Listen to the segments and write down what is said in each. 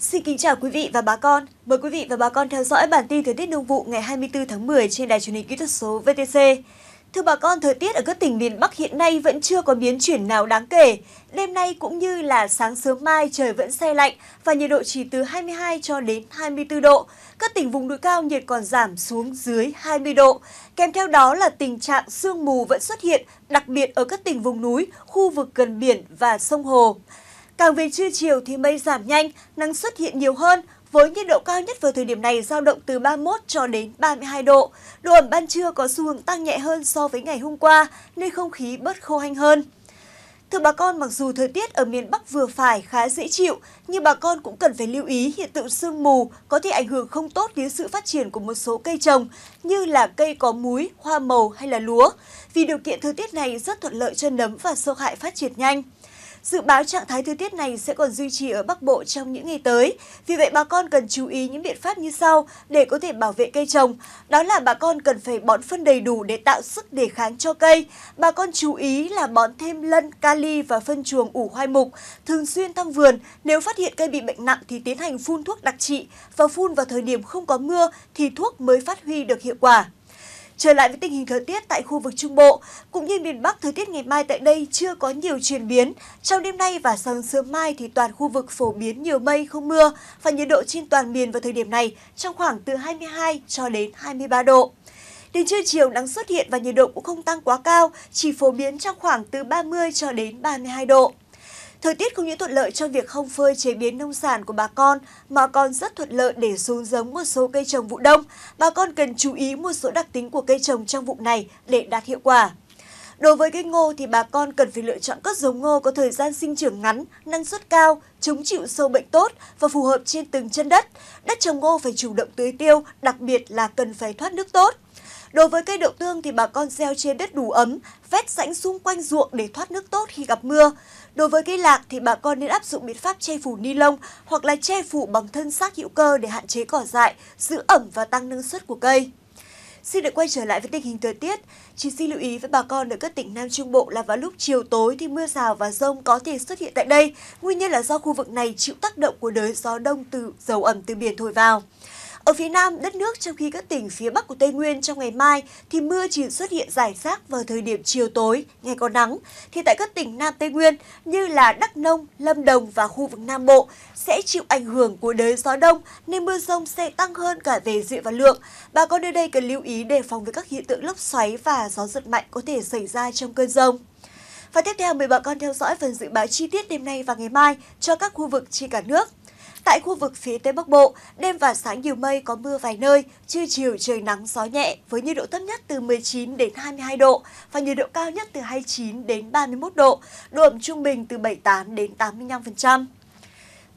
Xin kính chào quý vị và bà con. Mời quý vị và bà con theo dõi bản tin thời tiết nông vụ ngày 24 tháng 10 trên đài truyền hình kỹ thuật số VTC. Thưa bà con, thời tiết ở các tỉnh miền Bắc hiện nay vẫn chưa có biến chuyển nào đáng kể. Đêm nay cũng như là sáng sớm mai trời vẫn se lạnh và nhiệt độ chỉ từ 22 cho đến 24 độ. Các tỉnh vùng núi cao nhiệt còn giảm xuống dưới 20 độ. Kèm theo đó là tình trạng sương mù vẫn xuất hiện, đặc biệt ở các tỉnh vùng núi, khu vực gần biển và sông hồ. Càng về trưa chiều thì mây giảm nhanh, nắng xuất hiện nhiều hơn với nhiệt độ cao nhất vào thời điểm này giao động từ 31 cho đến 32 độ. Độ ẩm ban trưa có xu hướng tăng nhẹ hơn so với ngày hôm qua nên không khí bớt khô hanh hơn. Thưa bà con, mặc dù thời tiết ở miền Bắc vừa phải khá dễ chịu, nhưng bà con cũng cần phải lưu ý hiện tượng sương mù có thể ảnh hưởng không tốt đến sự phát triển của một số cây trồng như là cây có múi, hoa màu hay là lúa, vì điều kiện thời tiết này rất thuận lợi cho nấm và sâu hại phát triển nhanh. Dự báo trạng thái thời tiết này sẽ còn duy trì ở Bắc Bộ trong những ngày tới. Vì vậy bà con cần chú ý những biện pháp như sau để có thể bảo vệ cây trồng. Đó là bà con cần phải bón phân đầy đủ để tạo sức đề kháng cho cây. Bà con chú ý là bón thêm lân, kali và phân chuồng ủ hoai mục, thường xuyên thăm vườn. Nếu phát hiện cây bị bệnh nặng thì tiến hành phun thuốc đặc trị và phun vào thời điểm không có mưa thì thuốc mới phát huy được hiệu quả. Trở lại với tình hình thời tiết tại khu vực Trung Bộ, cũng như miền Bắc thời tiết ngày mai tại đây chưa có nhiều chuyển biến. Trong đêm nay và sáng sớm mai thì toàn khu vực phổ biến nhiều mây không mưa và nhiệt độ trên toàn miền vào thời điểm này trong khoảng từ 22 cho đến 23 độ. Đến trưa chiều nắng xuất hiện và nhiệt độ cũng không tăng quá cao, chỉ phổ biến trong khoảng từ 30 cho đến 32 độ. Thời tiết không những thuận lợi cho việc không phơi chế biến nông sản của bà con mà còn rất thuận lợi để xuống giống một số cây trồng vụ đông. Bà con cần chú ý một số đặc tính của cây trồng trong vụ này để đạt hiệu quả. Đối với cây ngô thì bà con cần phải lựa chọn các giống ngô có thời gian sinh trưởng ngắn, năng suất cao, chống chịu sâu bệnh tốt và phù hợp trên từng chân đất. Đất trồng ngô phải chủ động tưới tiêu, đặc biệt là cần phải thoát nước tốt. Đối với cây đậu tương thì bà con gieo trên đất đủ ấm, vét rãnh xung quanh ruộng để thoát nước tốt khi gặp mưa. Đối với cây lạc thì bà con nên áp dụng biện pháp che phủ ni lông hoặc là che phủ bằng thân xác hữu cơ để hạn chế cỏ dại, giữ ẩm và tăng năng suất của cây. Xin được quay trở lại với tình hình thời tiết. Chỉ xin lưu ý với bà con ở các tỉnh Nam Trung Bộ là vào lúc chiều tối thì mưa rào và rông có thể xuất hiện tại đây. Nguyên nhân là do khu vực này chịu tác động của đới gió đông từ dầu ẩm từ biển thổi vào. Ở phía Nam, đất nước trong khi các tỉnh phía Bắc của Tây Nguyên trong ngày mai thì mưa chỉ xuất hiện rải rác vào thời điểm chiều tối, ngày có nắng. Thì tại các tỉnh Nam Tây Nguyên như là Đắk Nông, Lâm Đồng và khu vực Nam Bộ sẽ chịu ảnh hưởng của đới gió đông nên mưa rông sẽ tăng hơn cả về diện và lượng. Bà con nơi đây cần lưu ý đề phòng với các hiện tượng lốc xoáy và gió giật mạnh có thể xảy ra trong cơn rông. Và tiếp theo mời bà con theo dõi phần dự báo chi tiết đêm nay và ngày mai cho các khu vực trên cả nước. Tại khu vực phía Tây Bắc Bộ, đêm và sáng nhiều mây có mưa vài nơi, trưa chiều trời nắng gió nhẹ với nhiệt độ thấp nhất từ 19 đến 22 độ và nhiệt độ cao nhất từ 29 đến 31 độ, độ ẩm trung bình từ 78 đến 85%.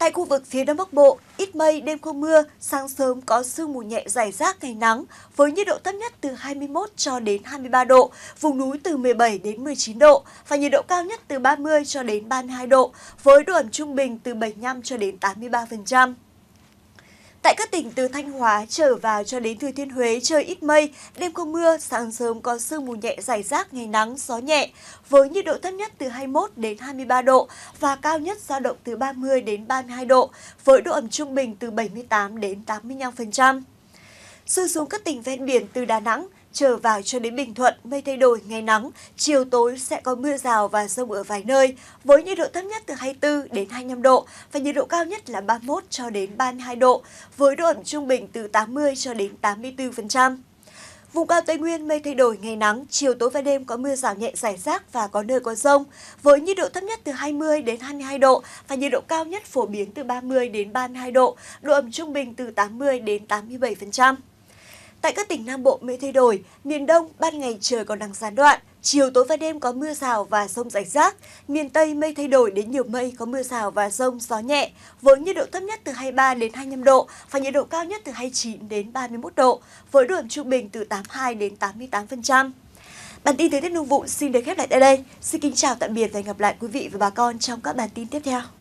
Tại khu vực phía Đông Bắc Bộ, ít mây, đêm không mưa, sáng sớm có sương mù nhẹ dài rác ngày nắng, với nhiệt độ thấp nhất từ 21 cho đến 23 độ, vùng núi từ 17 đến 19 độ và nhiệt độ cao nhất từ 30 cho đến 32 độ, với độ ẩm trung bình từ 75 cho đến 83%. Tại các tỉnh từ Thanh Hóa trở vào cho đến Thừa Thiên Huế trời ít mây, đêm không mưa, sáng sớm có sương mù nhẹ dài rác, ngày nắng, gió nhẹ, với nhiệt độ thấp nhất từ 21 đến 23 độ và cao nhất dao động từ 30 đến 32 độ, với độ ẩm trung bình từ 78 đến 85%. Sư xuống các tỉnh ven biển từ Đà Nẵng, Trở vào cho đến Bình Thuận, mây thay đổi, ngày nắng, chiều tối sẽ có mưa rào và rông ở vài nơi, với nhiệt độ thấp nhất từ 24 đến 25 độ và nhiệt độ cao nhất là 31 cho đến 32 độ, với độ ẩm trung bình từ 80 cho đến 84%. Vùng cao Tây Nguyên mây thay đổi ngày nắng, chiều tối và đêm có mưa rào nhẹ rải rác và có nơi có rông, với nhiệt độ thấp nhất từ 20 đến 22 độ và nhiệt độ cao nhất phổ biến từ 30 đến 32 độ, độ ẩm trung bình từ 80 đến 87%. Tại các tỉnh Nam Bộ mây thay đổi, miền Đông ban ngày trời còn nắng gián đoạn, chiều tối và đêm có mưa rào và rông rải rác. Miền Tây mây thay đổi đến nhiều mây có mưa rào và rông gió nhẹ, với nhiệt độ thấp nhất từ 23 đến 25 độ và nhiệt độ cao nhất từ 29 đến 31 độ, với độ ẩm trung bình từ 82 đến 88%. Bản tin thời tiết nông vụ xin được khép lại tại đây. Xin kính chào tạm biệt và hẹn gặp lại quý vị và bà con trong các bản tin tiếp theo.